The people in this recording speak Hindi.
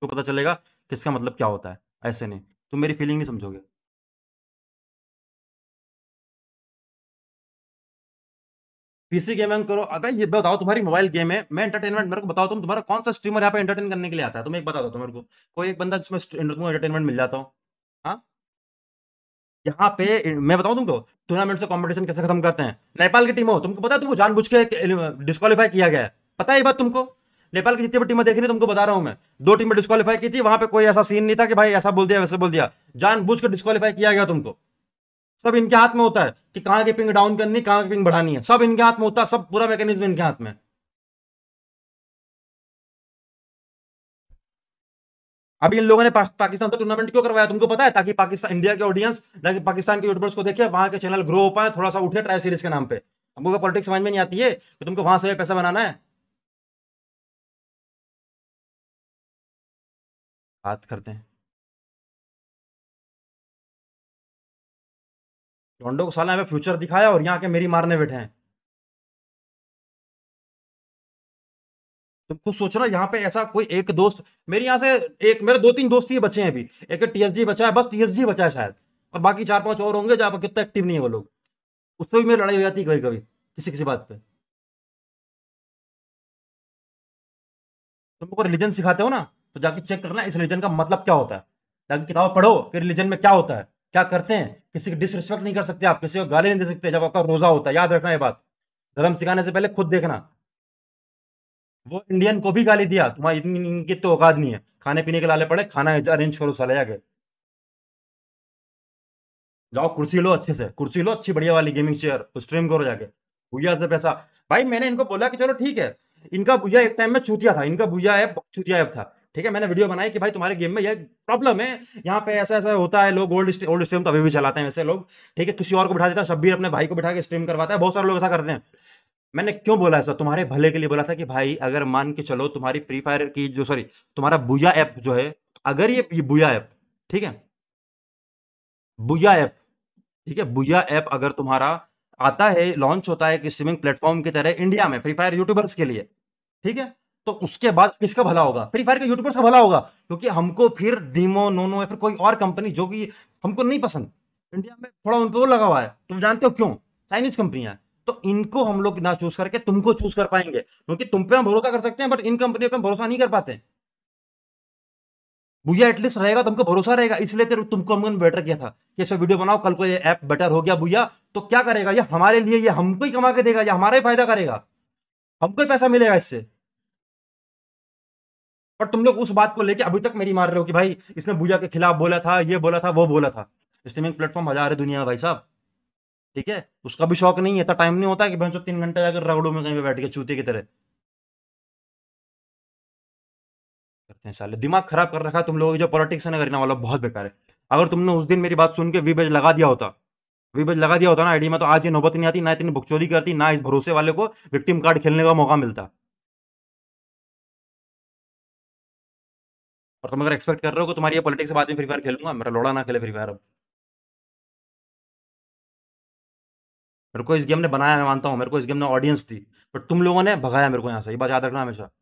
को तो पता चलेगा किसका मतलब क्या होता है ऐसे नहीं तुम मेरी फीलिंग नहीं समझोगे पीसी गेमिंग करो अगर ये बताओ तुम्हारी मोबाइल गेम है मैं एंटरटेनमेंट मेरे को बताओ तुम तुम्हारा कौन सा स्ट्रीमर यहाँ पे एंटरटेन करने के लिए आता है तुम तो एक बता दो तुम मेरे को कोई एक बंदा जिसमें तुमको एंटरटेनमेंट मिल जाता हूँ हाँ यहाँ पे मैं बताऊँ तुमको टूर्नामेंट से कॉम्पिटिशन कैसे खत्म करते हैं नेपाल की टीम हो तुमको पता है तुमको जानबूझ के डिस्कालीफाई किया गया है पता है ये बात तुमको नेपाल की जितनी भी टीमें देखी नहीं तुमको बता रहा हूं मैं दो टीमें डिस्कालीफाई की थी वहां पर कोई ऐसा सीन नहीं था कि भाई ऐसा बोल दिया वैसे बोल दिया जान कर किया गया तुमको सब इनके हाथ में होता है कि कहां की पिंग डाउन करनी कहां की पिंग बढ़ानी है सब इनके हाथ में होता है सब पूरा मैकेनिज्म इनके हाथ में अभी इन लोगों ने पाकिस्तान का टूर्नामेंट क्यों करवाया तुमको पता है ताकि पाकिस्तान इंडिया के ऑडियंस ताकि पाकिस्तान के यूट्यूबर्स को देखे वहां के चैनल ग्रो हो पाए थोड़ा सा उठे ट्राई सीरीज के नाम पे हमको पॉलिटिक्स समझ में नहीं आती है कि तुमको वहां से पैसा बनाना है बात करते हैं टोंडो को साला यहाँ फ्यूचर दिखाया और यहाँ के मेरी मारने बैठे हैं तुम खुद सोचो ना यहाँ पे ऐसा कोई एक दोस्त मेरे यहाँ से एक मेरे दो तीन दोस्त ही बचे हैं अभी एक टीएसजी बचा है बस टीएसजी बचा है शायद और बाकी चार पांच और होंगे जहाँ पर कितना एक्टिव नहीं है वो लोग उससे भी मेरी लड़ाई हो जाती है कभी कभी किसी किसी बात पे तुम रिलीजन सिखाते हो ना तो जाके चेक करना इस रिलीजन का मतलब क्या होता है जाके किताब पढ़ो कि रिलीजन में क्या होता है क्या करते हैं किसी को डिसरिस्पेक्ट नहीं कर सकते आप किसी को गाली नहीं दे सकते जब आपका रोजा होता है याद रखना ये बात धर्म सिखाने से पहले खुद देखना वो इंडियन को भी गाली दिया तुम्हारी इतनी इनकी तो औकात नहीं है खाने पीने के लाले पड़े खाना अरेंज करो साले जाके जाओ कुर्सी लो अच्छे से कुर्सी लो अच्छी बढ़िया वाली गेमिंग चेयर तो स्ट्रीम करो जाके भूया से पैसा भाई मैंने इनको बोला कि चलो ठीक है इनका भूया एक टाइम में चूतिया था इनका भूया ऐप चूतिया ऐप था ठीक है मैंने वीडियो बनाई कि भाई तुम्हारे गेम में यह प्रॉब्लम है यहाँ पे ऐसा ऐसा होता है लोग ओल्ड ओल्ड स्ट्रीम तो अभी भी चलाते हैं वैसे लोग ठीक है किसी और को बिठा देता है शब्बीर अपने भाई को बिठा के स्ट्रीम करवाता है बहुत सारे लोग ऐसा करते हैं मैंने क्यों बोला ऐसा तुम्हारे भले के लिए बोला था कि भाई अगर मान के चलो तुम्हारी फ्री फायर की जो सॉरी तुम्हारा बुया ऐप जो है अगर ये, बुया ऐप ठीक है बुया ऐप ठीक है बुया ऐप अगर तुम्हारा आता है लॉन्च होता है कि स्ट्रीमिंग प्लेटफॉर्म की तरह इंडिया में फ्री फायर यूट्यूबर्स के लिए ठीक है तो उसके बाद किसका भला होगा फ्री फायर के यूट्यूबर्स का भला होगा क्योंकि हमको फिर डीमो नोनो या फिर कोई और कंपनी जो कि हमको नहीं पसंद इंडिया में थोड़ा उन पर वो लगा हुआ है तुम जानते हो क्यों चाइनीज कंपनियां तो इनको हम लोग ना चूज करके तुमको चूज कर पाएंगे क्योंकि तुम पे हम भरोसा कर सकते हैं बट इन कंपनियों पे भरोसा नहीं कर पाते भूया एटलीस्ट रहेगा तुमको भरोसा रहेगा इसलिए तेरे तुमको हमने बेटर किया था कि इसमें वीडियो बनाओ कल को ये ऐप बेटर हो गया भूया तो क्या करेगा ये हमारे लिए ये हमको ही कमा के देगा या हमारा ही फायदा करेगा हमको ही पैसा मिलेगा इससे पर तुम लोग उस बात को लेके अभी तक मेरी मार रहे हो कि भाई इसने भूजा के खिलाफ बोला था ये बोला था वो बोला था स्ट्रीमिंग प्लेटफॉर्म हजार है दुनिया भाई साहब ठीक है उसका भी शौक नहीं है तो टाइम नहीं होता कि भैंसो तीन घंटे जाकर रगड़ो में कहीं पर बैठ के चूते की तरह करते हैं साले दिमाग खराब कर रखा है तुम लोगों की जो पॉलिटिक्स है ना करना वाला बहुत बेकार है अगर तुमने उस दिन मेरी बात सुन के वीबेज लगा दिया होता वीबेज लगा दिया होता ना आईडी में तो आज ये नौबत नहीं आती ना इतनी भुगचोरी करती ना इस भरोसे वाले को विक्टिम कार्ड खेलने का मौका मिलता और तुम अगर एक्सपेक्ट कर रहे हो तुम्हारी पॉलिटिक्स बाद में फ्री फायर खेलूंगा मेरा लोड़ा ना खेले फ्री फायर अब मेरे को इस गेम ने बनाया मैं मानता हूँ मेरे को इस गेम ने ऑडियंस थी बट तुम लोगों ने भगाया मेरे को यहाँ से ये बात याद रखना हमेशा